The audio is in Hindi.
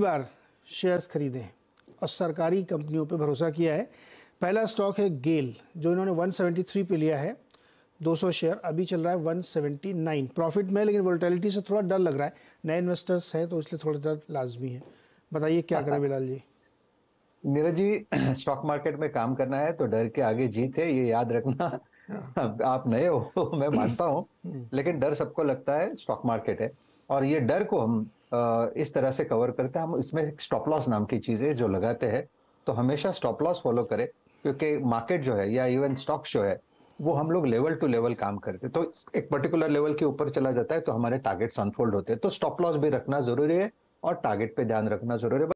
बार शेयर्स खरीदे हैं और सरकारी कंपनियों पर भरोसा किया है पहला स्टॉक है गेल जो इन्होंने 173 पे लिया है 200 शेयर अभी चल रहा है 179 प्रॉफिट में लेकिन वोल्टेलिटी से थोड़ा डर लग रहा है नए इन्वेस्टर्स हैं तो इसलिए थोड़ा डर लाजमी है बताइए क्या करें बिलाल जी नीरज जी स्टॉक मार्केट में काम करना है तो डर के आगे जीत है ये याद रखना हाँ। आप नए हो मैं मानता हूँ हम्म। लेकिन डर सबको लगता है स्टॉक मार्केट है और ये डर को हम इस तरह से कवर करते हैं हम इसमें स्टॉप लॉस नाम की चीज़ है जो लगाते हैं तो हमेशा स्टॉप लॉस फॉलो करें क्योंकि मार्केट जो है या इवन स्टॉक्स जो है वो हम लोग लेवल टू लेवल काम करते हैं तो एक पर्टिकुलर लेवल के ऊपर चला जाता है तो हमारे टारगेट्स अनफोल्ड होते हैं तो स्टॉप लॉस भी रखना जरूरी है और टारगेट पे ध्यान रखना जरूरी है